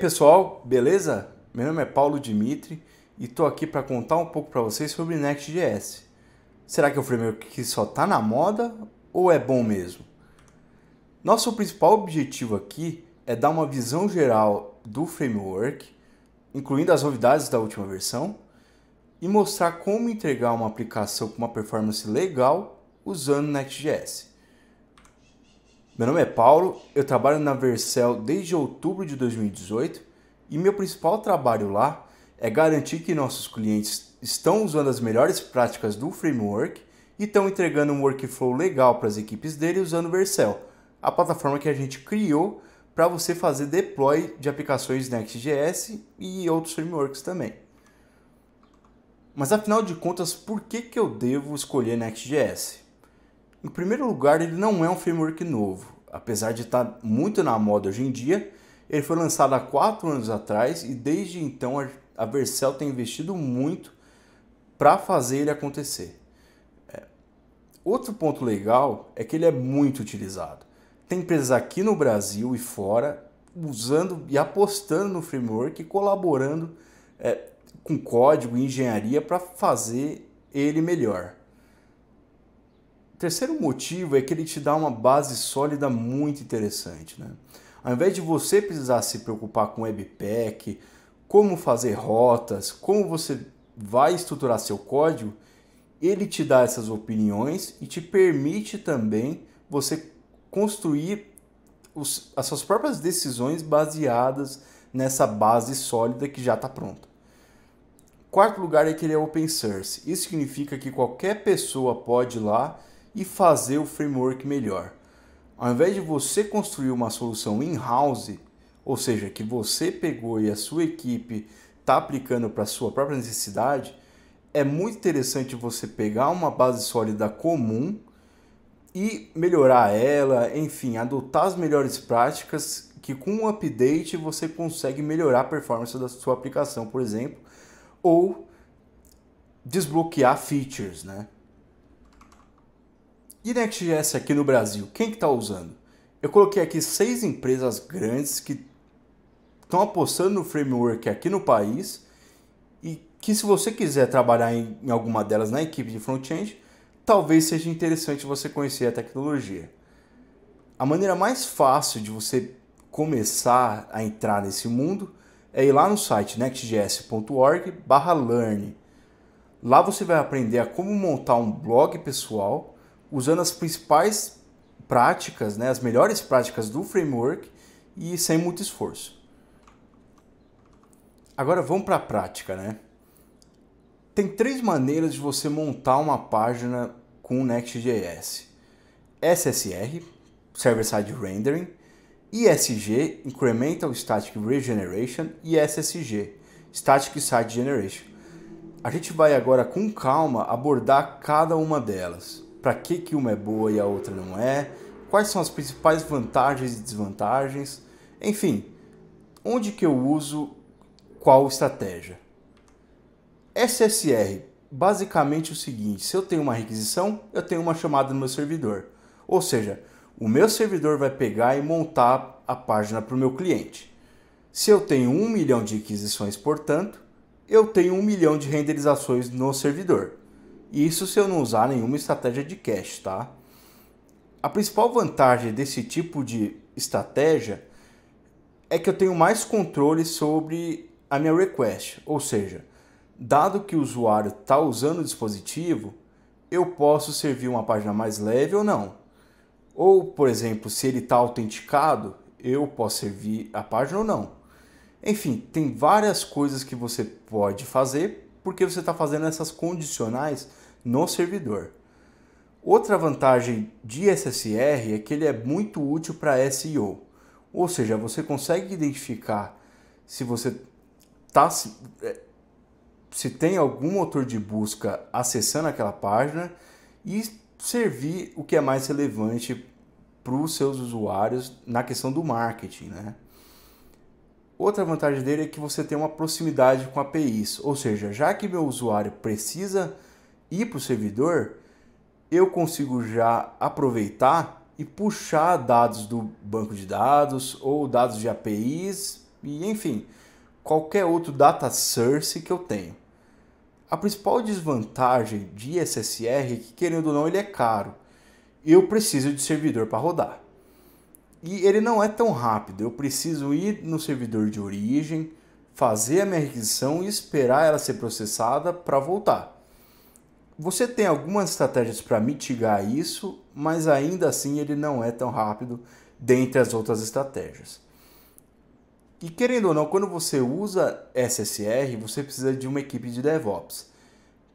pessoal, beleza? Meu nome é Paulo Dimitri e tô aqui para contar um pouco para vocês sobre Next.js. Será que é um framework que só tá na moda ou é bom mesmo? Nosso principal objetivo aqui é dar uma visão geral do framework, incluindo as novidades da última versão, e mostrar como entregar uma aplicação com uma performance legal usando Next.js. Meu nome é Paulo, eu trabalho na Vercel desde outubro de 2018 e meu principal trabalho lá é garantir que nossos clientes estão usando as melhores práticas do framework e estão entregando um workflow legal para as equipes dele usando o Vercel, a plataforma que a gente criou para você fazer deploy de aplicações Next.js e outros frameworks também. Mas afinal de contas, por que, que eu devo escolher Next.js? Em primeiro lugar, ele não é um framework novo, apesar de estar muito na moda hoje em dia. Ele foi lançado há 4 anos atrás e desde então a Vercel tem investido muito para fazer ele acontecer. É, outro ponto legal é que ele é muito utilizado. Tem empresas aqui no Brasil e fora usando e apostando no framework e colaborando é, com código e engenharia para fazer ele melhor. Terceiro motivo é que ele te dá uma base sólida muito interessante. Né? Ao invés de você precisar se preocupar com webpack, como fazer rotas, como você vai estruturar seu código, ele te dá essas opiniões e te permite também você construir os, as suas próprias decisões baseadas nessa base sólida que já está pronta. Quarto lugar é que ele é open source. Isso significa que qualquer pessoa pode ir lá e fazer o framework melhor. Ao invés de você construir uma solução in-house, ou seja, que você pegou e a sua equipe está aplicando para a sua própria necessidade, é muito interessante você pegar uma base sólida comum e melhorar ela, enfim, adotar as melhores práticas que com um update você consegue melhorar a performance da sua aplicação, por exemplo, ou desbloquear features, né? E Next.js aqui no Brasil, quem que está usando? Eu coloquei aqui seis empresas grandes que estão apostando no framework aqui no país e que se você quiser trabalhar em, em alguma delas na equipe de front-end, talvez seja interessante você conhecer a tecnologia. A maneira mais fácil de você começar a entrar nesse mundo é ir lá no site nextjs.org/learn. Lá você vai aprender a como montar um blog pessoal usando as principais práticas, né, as melhores práticas do framework e sem muito esforço. Agora vamos para a prática, né? Tem três maneiras de você montar uma página com Next.js. SSR, Server Side Rendering, ISG, Incremental Static Regeneration, e SSG, Static Site Generation. A gente vai agora com calma abordar cada uma delas para que, que uma é boa e a outra não é, quais são as principais vantagens e desvantagens, enfim, onde que eu uso qual estratégia. SSR, basicamente o seguinte, se eu tenho uma requisição, eu tenho uma chamada no meu servidor. Ou seja, o meu servidor vai pegar e montar a página para o meu cliente. Se eu tenho um milhão de requisições, portanto, eu tenho um milhão de renderizações no servidor. Isso se eu não usar nenhuma estratégia de cash, tá? A principal vantagem desse tipo de estratégia é que eu tenho mais controle sobre a minha request, ou seja, dado que o usuário está usando o dispositivo, eu posso servir uma página mais leve ou não. Ou, por exemplo, se ele está autenticado, eu posso servir a página ou não. Enfim, tem várias coisas que você pode fazer porque você está fazendo essas condicionais no servidor. Outra vantagem de SSR é que ele é muito útil para SEO, ou seja, você consegue identificar se você tá se, é, se tem algum motor de busca acessando aquela página e servir o que é mais relevante para os seus usuários na questão do marketing, né? Outra vantagem dele é que você tem uma proximidade com APIs, ou seja, já que meu usuário precisa ir para o servidor, eu consigo já aproveitar e puxar dados do banco de dados ou dados de APIs e enfim, qualquer outro data source que eu tenho. A principal desvantagem de SSR é que, querendo ou não, ele é caro. Eu preciso de servidor para rodar. E ele não é tão rápido. Eu preciso ir no servidor de origem, fazer a minha requisição e esperar ela ser processada para voltar. Você tem algumas estratégias para mitigar isso, mas ainda assim ele não é tão rápido dentre as outras estratégias. E querendo ou não, quando você usa SSR, você precisa de uma equipe de DevOps.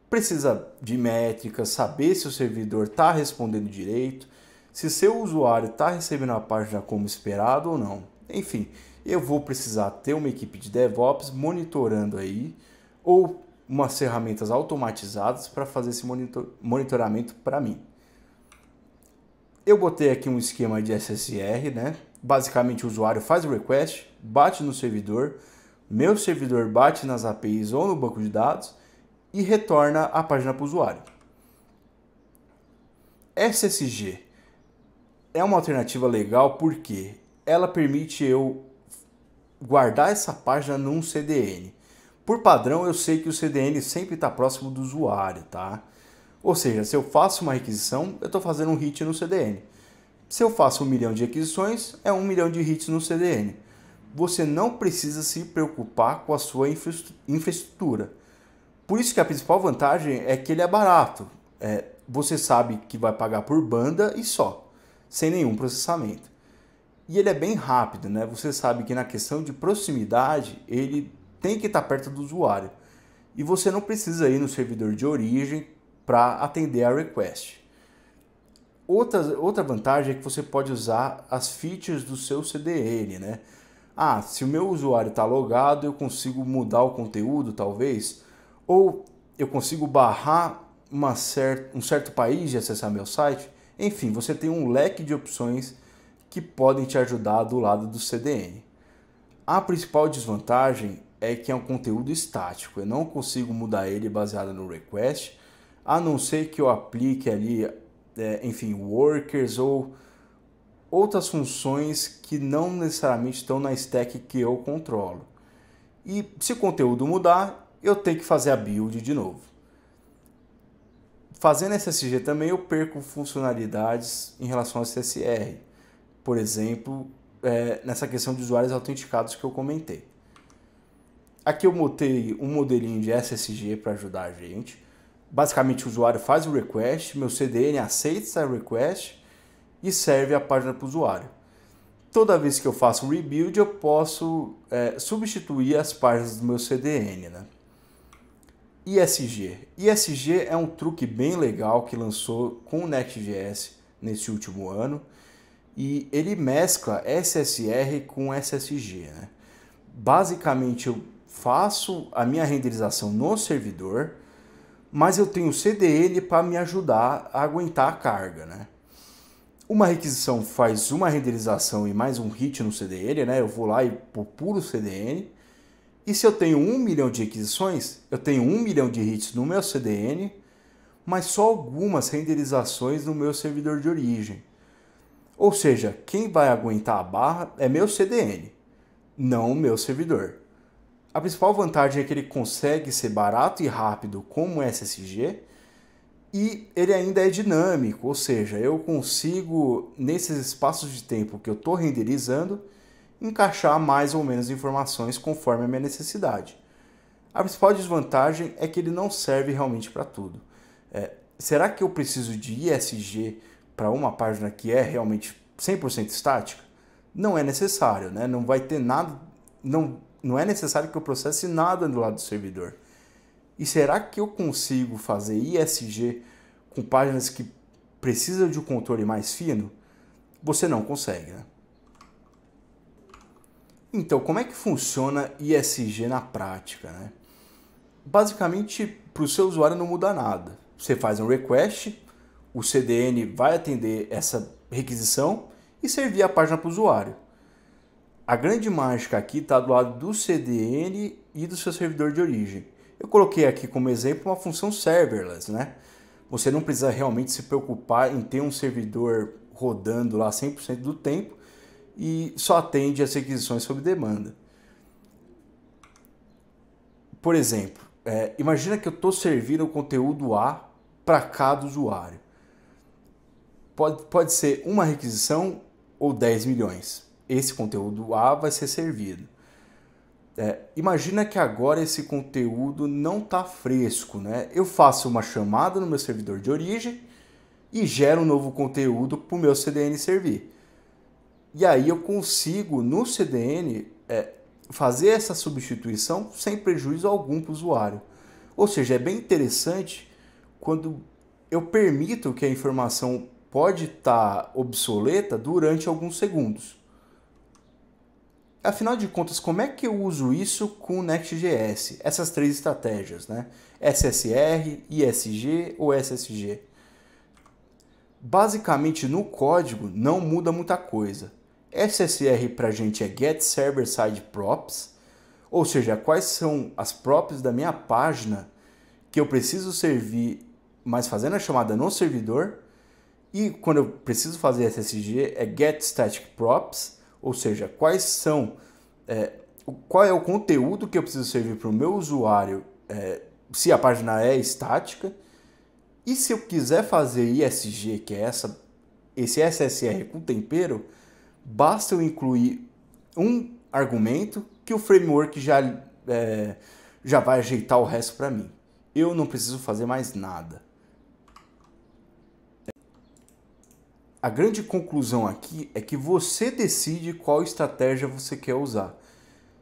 Precisa de métricas, saber se o servidor está respondendo direito, se seu usuário está recebendo a página como esperado ou não. Enfim, eu vou precisar ter uma equipe de DevOps monitorando aí, ou umas ferramentas automatizadas para fazer esse monitor, monitoramento para mim. Eu botei aqui um esquema de SSR, né? Basicamente o usuário faz o request, bate no servidor, meu servidor bate nas APIs ou no banco de dados e retorna a página para o usuário. SSG é uma alternativa legal porque ela permite eu guardar essa página num CDN. Por padrão, eu sei que o CDN sempre está próximo do usuário, tá? Ou seja, se eu faço uma requisição, eu estou fazendo um hit no CDN. Se eu faço um milhão de requisições, é um milhão de hits no CDN. Você não precisa se preocupar com a sua infraestrutura. Por isso que a principal vantagem é que ele é barato. É, você sabe que vai pagar por banda e só, sem nenhum processamento. E ele é bem rápido, né? Você sabe que na questão de proximidade, ele tem que estar perto do usuário. E você não precisa ir no servidor de origem para atender a request. Outra, outra vantagem é que você pode usar as features do seu CDN, né? Ah, se o meu usuário está logado, eu consigo mudar o conteúdo, talvez? Ou eu consigo barrar uma cer um certo país de acessar meu site? Enfim, você tem um leque de opções que podem te ajudar do lado do CDN. A principal desvantagem é que é um conteúdo estático. Eu não consigo mudar ele baseado no request, a não ser que eu aplique ali, é, enfim, workers ou outras funções que não necessariamente estão na stack que eu controlo. E se o conteúdo mudar, eu tenho que fazer a build de novo. Fazendo SSG também eu perco funcionalidades em relação ao SSR. Por exemplo, é, nessa questão de usuários autenticados que eu comentei. Aqui eu montei um modelinho de SSG para ajudar a gente. Basicamente o usuário faz o request, meu CDN aceita essa request e serve a página para o usuário. Toda vez que eu faço rebuild eu posso é, substituir as páginas do meu CDN. Né? ISG. ISG é um truque bem legal que lançou com o Next.js nesse último ano e ele mescla SSR com SSG. Né? Basicamente eu faço a minha renderização no servidor, mas eu tenho o CDN para me ajudar a aguentar a carga, né? Uma requisição faz uma renderização e mais um hit no CDN, né? Eu vou lá e puro CDN. E se eu tenho um milhão de requisições, eu tenho um milhão de hits no meu CDN, mas só algumas renderizações no meu servidor de origem. Ou seja, quem vai aguentar a barra é meu CDN, não o meu servidor. A principal vantagem é que ele consegue ser barato e rápido como SSG e ele ainda é dinâmico, ou seja, eu consigo, nesses espaços de tempo que eu estou renderizando, encaixar mais ou menos informações conforme a minha necessidade. A principal desvantagem é que ele não serve realmente para tudo. É, será que eu preciso de ISG para uma página que é realmente 100% estática? Não é necessário, né? não vai ter nada, não não é necessário que eu processe nada do lado do servidor. E será que eu consigo fazer ISG com páginas que precisam de um controle mais fino? Você não consegue, né? Então, como é que funciona ISG na prática, né? Basicamente, para o seu usuário não muda nada. Você faz um request, o CDN vai atender essa requisição e servir a página para o usuário. A grande mágica aqui está do lado do CDN e do seu servidor de origem. Eu coloquei aqui como exemplo uma função serverless, né? Você não precisa realmente se preocupar em ter um servidor rodando lá 100% do tempo e só atende as requisições sob demanda. Por exemplo, é, imagina que eu estou servindo o conteúdo A para cada usuário. Pode, pode ser uma requisição ou 10 milhões esse conteúdo A vai ser servido. É, imagina que agora esse conteúdo não está fresco, né? Eu faço uma chamada no meu servidor de origem e gero um novo conteúdo para o meu CDN servir. E aí eu consigo no CDN é, fazer essa substituição sem prejuízo algum para o usuário. Ou seja, é bem interessante quando eu permito que a informação pode estar tá obsoleta durante alguns segundos. Afinal de contas, como é que eu uso isso com o Next.js? Essas três estratégias, né? SSR, ISG ou SSG? Basicamente, no código não muda muita coisa. SSR para a gente é Get Server Side Props, ou seja, quais são as props da minha página que eu preciso servir, mas fazendo a chamada no servidor. E quando eu preciso fazer SSG é Get Static Props, ou seja, quais são, é, qual é o conteúdo que eu preciso servir para o meu usuário, é, se a página é estática. E se eu quiser fazer ISG, que é essa, esse SSR com tempero, basta eu incluir um argumento que o framework já, é, já vai ajeitar o resto para mim. Eu não preciso fazer mais nada. A grande conclusão aqui é que você decide qual estratégia você quer usar.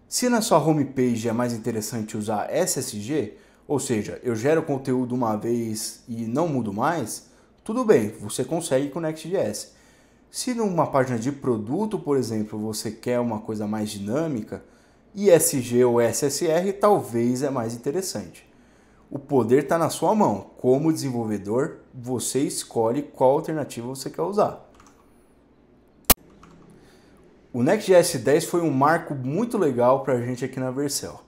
Se na sua homepage é mais interessante usar SSG, ou seja, eu gero conteúdo uma vez e não mudo mais, tudo bem, você consegue com Next.js. Se numa página de produto, por exemplo, você quer uma coisa mais dinâmica, ISG ou SSR talvez é mais interessante. O poder está na sua mão. Como desenvolvedor, você escolhe qual alternativa você quer usar. O Next.js 10 foi um marco muito legal para a gente aqui na Vercel.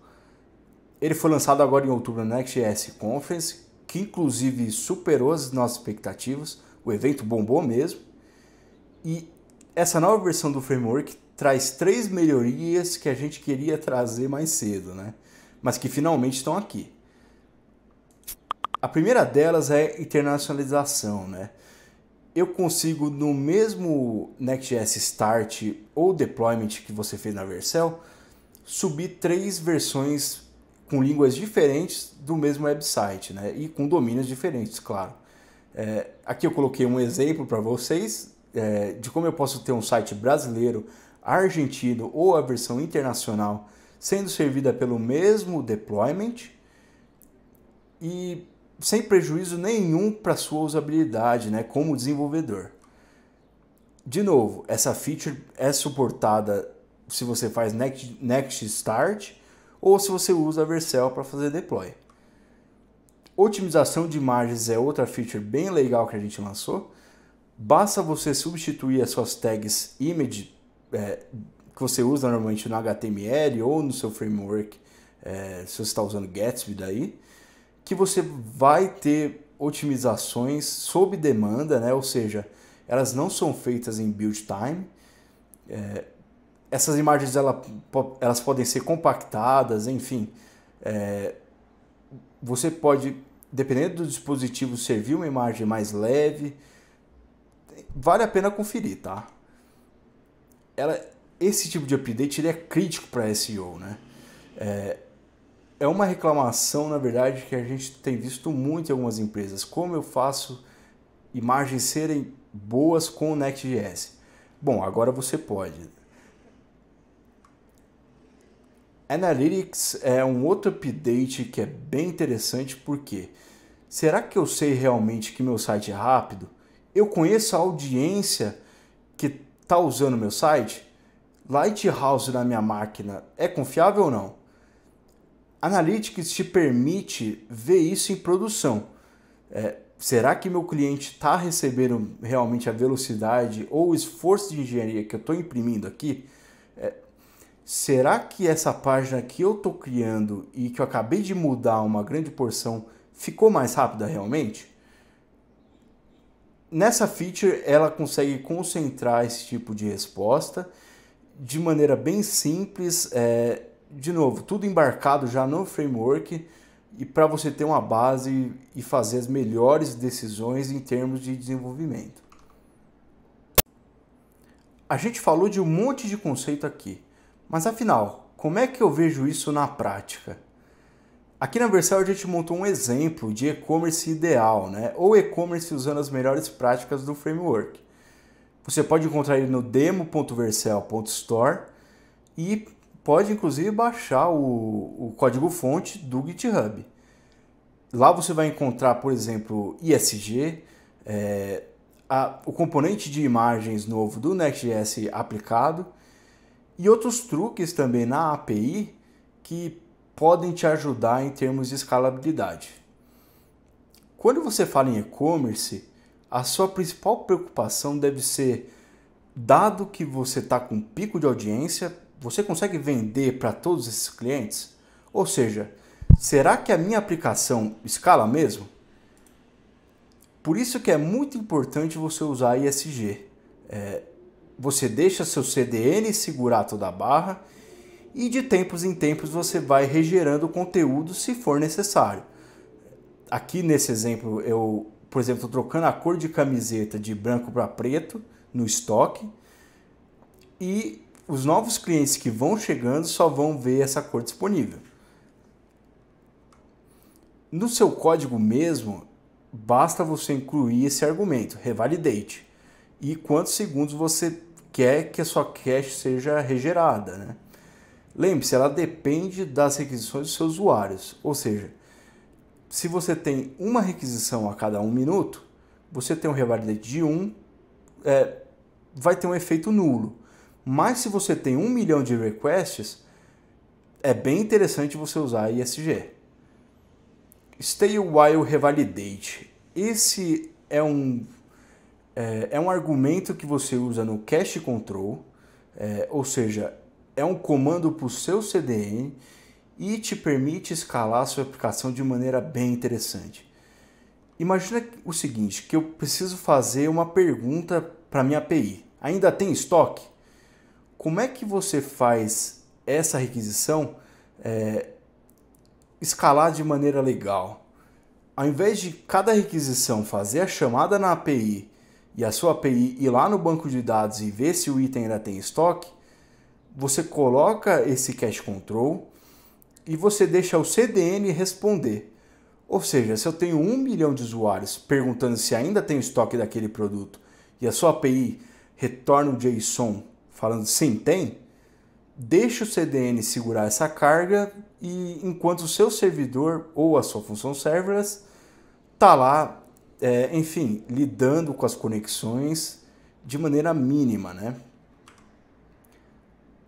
Ele foi lançado agora em outubro na Next.js Conference, que inclusive superou as nossas expectativas. O evento bombou mesmo. E essa nova versão do framework traz três melhorias que a gente queria trazer mais cedo, né? Mas que finalmente estão aqui. A primeira delas é internacionalização, né? Eu consigo no mesmo Next.js Start ou Deployment que você fez na Vercel, subir três versões com línguas diferentes do mesmo website, né? E com domínios diferentes, claro. É, aqui eu coloquei um exemplo para vocês é, de como eu posso ter um site brasileiro, argentino ou a versão internacional sendo servida pelo mesmo deployment. E sem prejuízo nenhum para sua usabilidade, né, como desenvolvedor. De novo, essa feature é suportada se você faz Next, next Start ou se você usa a Vercel para fazer deploy. Otimização de imagens é outra feature bem legal que a gente lançou. Basta você substituir as suas tags image é, que você usa normalmente no HTML ou no seu framework, é, se você está usando Gatsby daí, que você vai ter otimizações sob demanda, né? ou seja, elas não são feitas em build time. É, essas imagens ela, elas podem ser compactadas, enfim. É, você pode, dependendo do dispositivo, servir uma imagem mais leve. Vale a pena conferir, tá? Ela, esse tipo de update ele é crítico para SEO, né? É, é uma reclamação, na verdade, que a gente tem visto muito em algumas empresas. Como eu faço imagens serem boas com o Next.js? Bom, agora você pode. Analytics é um outro update que é bem interessante porque será que eu sei realmente que meu site é rápido? Eu conheço a audiência que está usando meu site? Lighthouse na minha máquina é confiável ou não? Analytics te permite ver isso em produção. É, será que meu cliente está recebendo realmente a velocidade ou o esforço de engenharia que eu estou imprimindo aqui? É, será que essa página que eu estou criando e que eu acabei de mudar uma grande porção ficou mais rápida realmente? Nessa feature, ela consegue concentrar esse tipo de resposta de maneira bem simples. É, de novo, tudo embarcado já no framework e para você ter uma base e fazer as melhores decisões em termos de desenvolvimento. A gente falou de um monte de conceito aqui, mas afinal, como é que eu vejo isso na prática? Aqui na Versal a gente montou um exemplo de e-commerce ideal, né? ou e-commerce usando as melhores práticas do framework. Você pode encontrar ele no demo.versal.store e pode inclusive baixar o, o código-fonte do GitHub. Lá você vai encontrar, por exemplo, ISG, é, a, o componente de imagens novo do Next.js aplicado e outros truques também na API que podem te ajudar em termos de escalabilidade. Quando você fala em e-commerce, a sua principal preocupação deve ser, dado que você está com pico de audiência, você consegue vender para todos esses clientes? Ou seja, será que a minha aplicação escala mesmo? Por isso que é muito importante você usar ISG. É, você deixa seu CDN segurar toda a barra e de tempos em tempos você vai regerando conteúdo se for necessário. Aqui nesse exemplo, eu, por exemplo, estou trocando a cor de camiseta de branco para preto no estoque e os novos clientes que vão chegando só vão ver essa cor disponível. No seu código mesmo, basta você incluir esse argumento, revalidate, e quantos segundos você quer que a sua cache seja regenerada Né? Lembre-se, ela depende das requisições dos seus usuários, ou seja, se você tem uma requisição a cada um minuto, você tem um revalidate de um, é, vai ter um efeito nulo. Mas se você tem um milhão de requests, é bem interessante você usar ISG. Stay while revalidate. Esse é um, é, é um argumento que você usa no cache control, é, ou seja, é um comando para o seu CDN e te permite escalar a sua aplicação de maneira bem interessante. Imagina o seguinte, que eu preciso fazer uma pergunta para minha API. Ainda tem estoque? Como é que você faz essa requisição é, escalar de maneira legal? Ao invés de cada requisição fazer a chamada na API e a sua API ir lá no banco de dados e ver se o item ainda tem estoque, você coloca esse cache control e você deixa o CDN responder. Ou seja, se eu tenho um milhão de usuários perguntando se ainda tem estoque daquele produto e a sua API retorna o JSON falando sim, tem, deixe o CDN segurar essa carga e enquanto o seu servidor ou a sua função serverless está lá, é, enfim, lidando com as conexões de maneira mínima, né?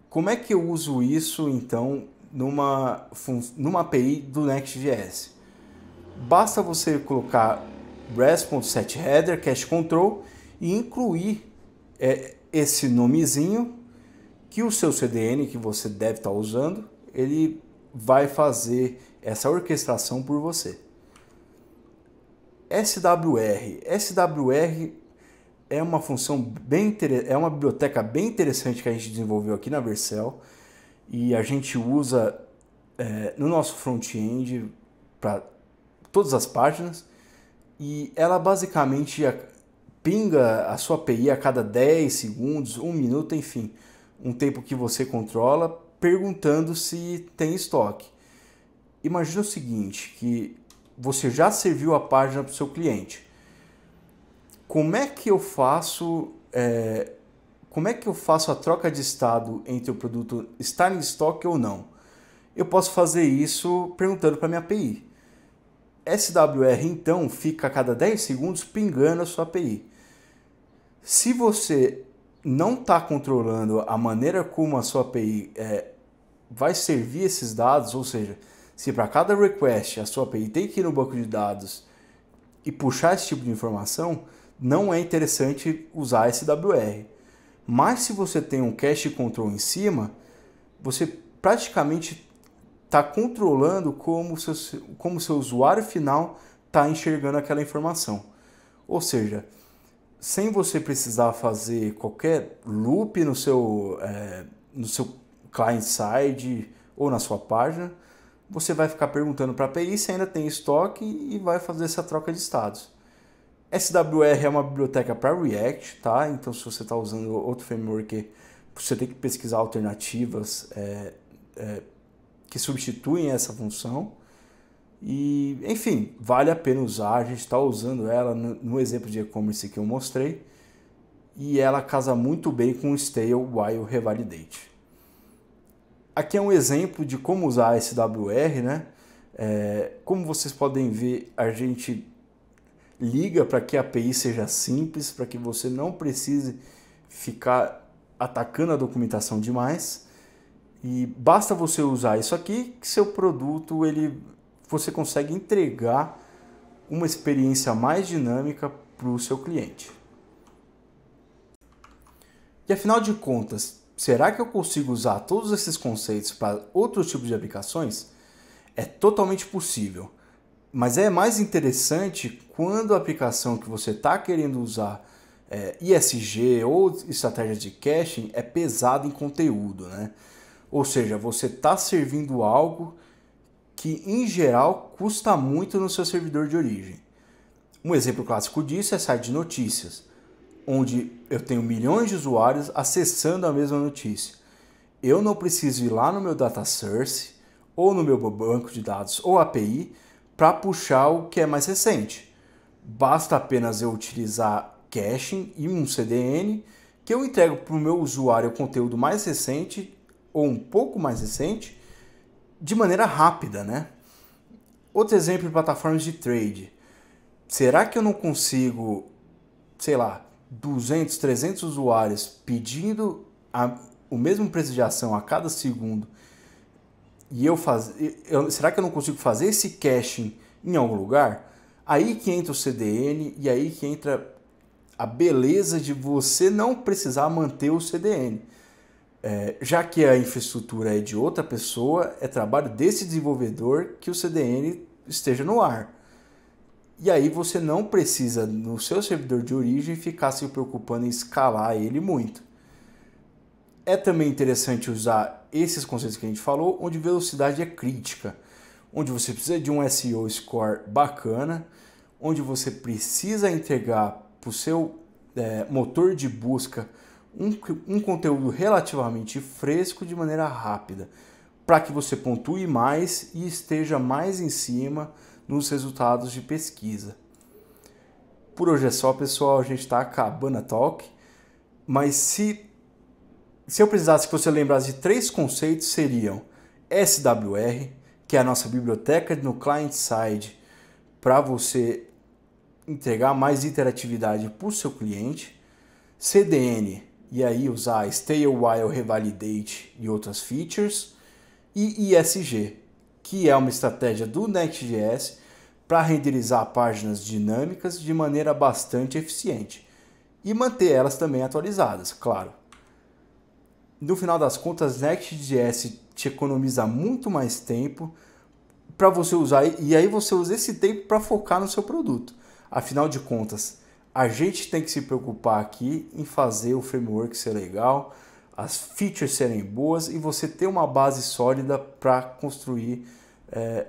Como é que eu uso isso, então, numa, numa API do Next.js? Basta você colocar res.setHeader, cache control, e incluir é, esse nomezinho que o seu CDN que você deve estar tá usando, ele vai fazer essa orquestração por você. SWR, SWR é uma função bem é uma biblioteca bem interessante que a gente desenvolveu aqui na Vercel e a gente usa é, no nosso front-end para todas as páginas e ela basicamente pinga a sua API a cada 10 segundos, 1 minuto, enfim, um tempo que você controla, perguntando se tem estoque. Imagina o seguinte, que você já serviu a página para o seu cliente. Como é que eu faço é, como é que eu faço a troca de estado entre o produto estar em estoque ou não? Eu posso fazer isso perguntando para minha API. SWR então fica a cada 10 segundos pingando a sua API. Se você não está controlando a maneira como a sua API é, vai servir esses dados, ou seja, se para cada request a sua API tem que ir no banco de dados e puxar esse tipo de informação, não é interessante usar SWR. Mas se você tem um cache control em cima, você praticamente está controlando como seu, como seu usuário final está enxergando aquela informação. Ou seja, sem você precisar fazer qualquer loop no seu, é, no seu client-side ou na sua página, você vai ficar perguntando para a API se ainda tem estoque e vai fazer essa troca de estados. SWR é uma biblioteca para React, tá? Então, se você está usando outro framework, você tem que pesquisar alternativas é, é, que substituem essa função. E, enfim, vale a pena usar. A gente está usando ela no exemplo de e-commerce que eu mostrei. E ela casa muito bem com o Stale While Revalidate. Aqui é um exemplo de como usar a SWR, né? É, como vocês podem ver, a gente liga para que a API seja simples, para que você não precise ficar atacando a documentação demais. E basta você usar isso aqui que seu produto ele você consegue entregar uma experiência mais dinâmica para o seu cliente. E afinal de contas, será que eu consigo usar todos esses conceitos para outros tipos de aplicações? É totalmente possível, mas é mais interessante quando a aplicação que você está querendo usar é, ISG ou estratégia de caching é pesada em conteúdo, né? Ou seja, você está servindo algo que em geral custa muito no seu servidor de origem. Um exemplo clássico disso é site de notícias, onde eu tenho milhões de usuários acessando a mesma notícia. Eu não preciso ir lá no meu data source ou no meu banco de dados ou API para puxar o que é mais recente. Basta apenas eu utilizar caching e um CDN que eu entrego para o meu usuário o conteúdo mais recente ou um pouco mais recente de maneira rápida, né? Outro exemplo de plataformas de trade. Será que eu não consigo, sei lá, 200, 300 usuários pedindo a, o mesmo preço de ação a cada segundo? E eu fazer, será que eu não consigo fazer esse caching em algum lugar? Aí que entra o CDN e aí que entra a beleza de você não precisar manter o CDN. É, já que a infraestrutura é de outra pessoa, é trabalho desse desenvolvedor que o CDN esteja no ar. E aí você não precisa, no seu servidor de origem, ficar se preocupando em escalar ele muito. É também interessante usar esses conceitos que a gente falou, onde velocidade é crítica, onde você precisa de um SEO score bacana, onde você precisa entregar para o seu é, motor de busca um, um conteúdo relativamente fresco de maneira rápida, para que você pontue mais e esteja mais em cima nos resultados de pesquisa. Por hoje é só, pessoal. A gente está acabando a talk. Mas se, se eu precisasse que você lembrasse de três conceitos, seriam SWR, que é a nossa biblioteca no client-side, para você entregar mais interatividade para o seu cliente, CDN, e aí usar Stay a While Revalidate e outras features, e ISG, que é uma estratégia do Next.js para renderizar páginas dinâmicas de maneira bastante eficiente e manter elas também atualizadas, claro. No final das contas, Next.js te economiza muito mais tempo para você usar e aí você usa esse tempo para focar no seu produto. Afinal de contas, a gente tem que se preocupar aqui em fazer o framework ser legal, as features serem boas e você ter uma base sólida para construir é,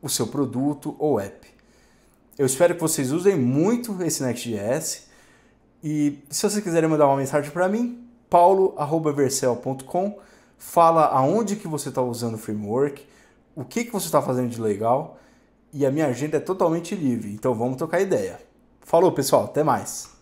o seu produto ou app. Eu espero que vocês usem muito esse Next.js e se vocês quiserem mandar uma mensagem para mim, paulo@vercel.com, fala aonde que você está usando o framework, o que, que você está fazendo de legal e a minha agenda é totalmente livre, então vamos trocar ideia. Falou, pessoal, até mais.